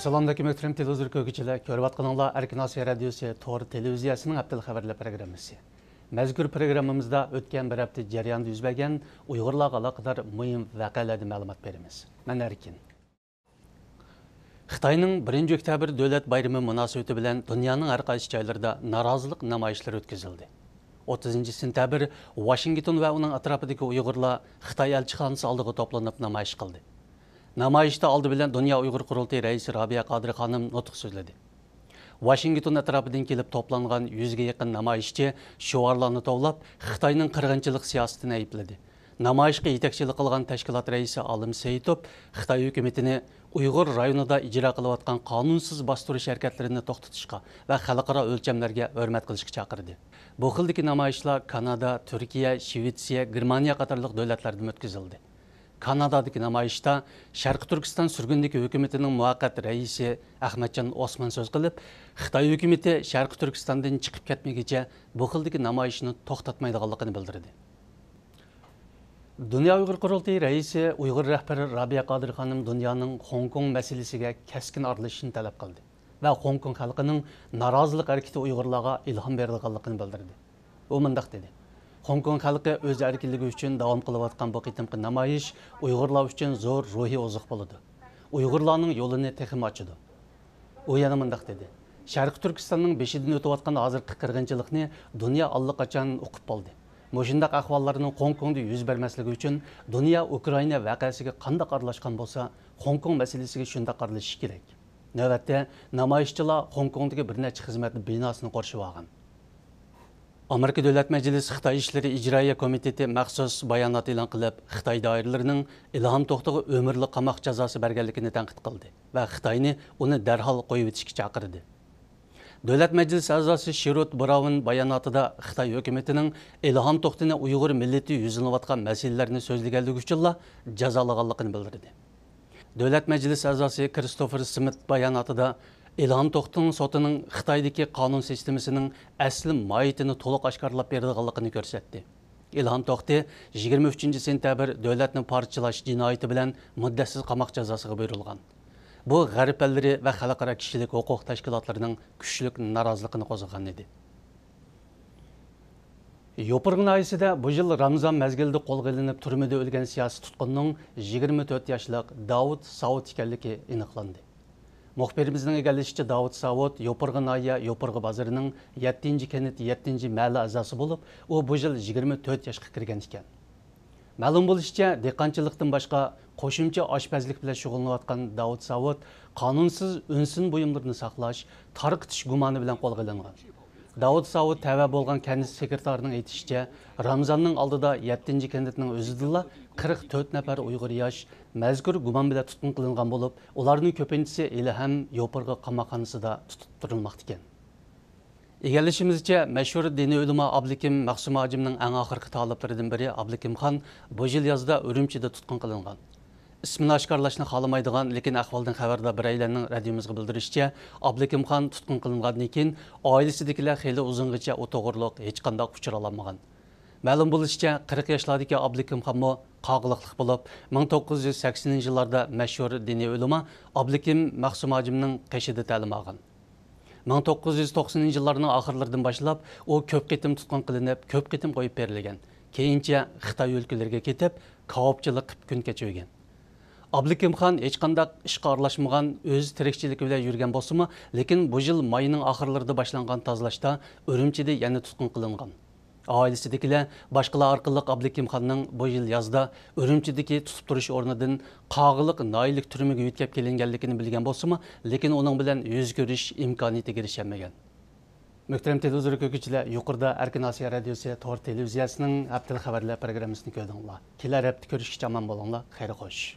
Assalamu alaikum, ekstrem televizor көкечілі, көрбатқаныңла Әркен радиосы Тор телевизиясының аптыл қабарлы программысы. Мәзгір программымызда өткен бір әпті жарианды үзбәген ұйғырлағы ала қыдар мұйым вәкәләді мәлімат береміз. Мән Әркен. Қытайның бірінші өктәбір дөләт байрымы мұнасы өті білен дүнияның арқайшы жайларда наразылық намайшылар өткізілді. 30-нчы сентябрь Вашингтон ва уның атрапыдагы уйгырлар Хытай элчиханасы алдыга топланып намайыш кылды. Намайышты алды білен Дуния ұйғыр құрылты рейсі Рабия Қадыр қаным нұтық сөзледі. Вашингетон әтрапыдың келіп топланған үзге еқін намайышты шуарланы тоулап, Қытайның қырғанчылық сиясытын әйіпледі. Намайышқы етекшілі қылған тәшкілат рейсі Алым Сейтоп, Қытай өкеметіні ұйғыр районыда ижира қылуатқан қанунсыз бастыры шәркәтлеріні тоқтытышқа вән қалықыра өлчемлерге өрмәт қылышқы чақырды. Бұқылдекі намайышла Канада, Түркия, Шивиция, Германия қатарлық дөйләтлерді мөткізілді. Канададық намайышта Шарқы Түркістан сүргіндегі өкіметінің муақат рәйісі Ахмеджан Осман сөз қылып, Қытай өкіметі Шарқы Түркістандың шығып кетмегенше бұқылдық намайышының тоқтатмайды қалықыны білдірді. Дүния ұйғыр құрылтый рәйісі ұйғыр рәхбәрі Рабия Қадыр ханым дүнияның Хонконг мәселесіге кәскін талап қылды Хонконг халқының наразылық әрекеті ұйғырларға берді білдірді. Ол мындақ деді: Хонконг халқы өз әркелігі үшін дауам қылып атқан бұл қитымқы намайыш ұйғырлар үшін зор рухи озық болады. Ұйғырларның жолыны текім ашыды. О яна деді. Шарқ Түркістанның бешеден өтіп атқан азырқы қырғыншылықны дүния аллы қачан ұқып болды. Мұшындақ ақваларының Хонкоңды yüz бермәсілігі үшін дүния Украина вәқәсіге қанда аралашқан болса, Хонконг мәселесіге шындақ аралашы керек. Нәвәтте намайышчылар Хонкоңдегі бірнәчі қызметі бинасын қоршып алған. Amerika Dövlət Məclisi Xitay İşləri Комитеті Komiteti məxsus bayanat elan qılıb, Xitay dairələrinin İlham Toxtağa ömürlü qamaq cəzası bərgənligini tənqid qıldı və Xitayni uni dərhal qoyub etişki çağırdı. Dövlət Məclisi əzası Şirut Brown bayanatında Xitay hökumətinin İlham Toxtini Uyğur milleti yüzünüvatqan məsələlərini sözlügənlik üçünla cəzalığanlığını bildirdi. азасы Кристофер Смит Илхан Тоқтың сотының Қытайдеке қанун системісінің әсіл майытыны толық ашқарылап берді қалықыны көрсетті. Илхан Тоқты 23 сентябір дөләтінің парчылаш жинайты білән мүддәсіз қамақ жазасығы бұйырылған. Бұл ғәріп әлдері вә қалақара кішілік оқуқ тәшкілатларының күшілік наразылықыны қозыған еді. Йопырғын айсыда бұл жыл Рамзан мәзгілді қолға ілініп өлген сиясы тұтқынның 24 яшылық Дауд Сауд екенлігі анықланды. Мұхберіміздің әгәлішчі Дауыт Сауыт Йопырғы Найя Йопырғы базарының 7-ci кенет 7-ci мәлі азасы болып, о бұ жыл 24 яшқы кірген екен. Мәлім болышча, деқанчылықтың башқа қошымча ашпәзлік біле шұғылынуатқан Дауыт Сауыт қанунсыз үнсін бұйымларыны сақлаш, тарқытыш гуманы білен қолғайланған. Дауд Сауд тәбә болған кәніс секретарының етіште, рамзанның алдыда жетінші кәндетінің өзіділа 44 нәпәр ұйғыр яш мәзгүр ғуман біле тұтқын қылынған болып оларының көпендісі елі һәм еопырғы қамақханасыда тұтып тұрылмақ екен Егәлішімізше мәшһүр дини өлімі Абликим Мәқсум Ажимның ең ақырғы талаптарының бірі Абликим хан бұл жыл тұтқын қылынған ismini oshkorlashni xohlamaydigan lekin ahvoldan xabardor biraylarning radiomizga bildirishicha ablikimxon tutqun qilingandan keyin oilasidagilar xeli uzungacha o'to'g'irliq hech qanday uchralolmagan ma'lum bo'lishicha qirq yoshlardagi ablikimxonmi qog'liqliq bo'lib ming to'qqiz yuz saksoninchi yillarda mashhur diniy ulama ablikim mahsum hojimning qeshida ta'lim olgan 1990 yillarning oxirlaridan boshlab u ko'p qitim tutqun qilinib ko'p qitim qo'yib berilgan keyincha xitoy o'lkalariga ketib kaobchilik qilib kun kechirgan Абликемхан ешқандақ ішқа аралашмаған өз тірекшілігі біле жүрген болсымы, лекен бұл жыл майының ақырларды башланған тазалашта үрімчеде яны тұтқын қылынған. Айлісідікілі башқыла арқылық Абликемханның бұл жыл язда үрімчедегі тұтып тұрыш орныдың қағылық найлық түрмігі өткеп келенгенлікіні білген болсымы, лекен оның білен өз көріш имканиеті керішемеген. Мөхтәрәм телевизор көкүчеләр, юқорда Әркин Асия радиосы Тор телевизиясының Әптел хәбәрләр программасын көдеңләр. Киләр әпте көрүшкә аман болыңлар. Хәйр хош.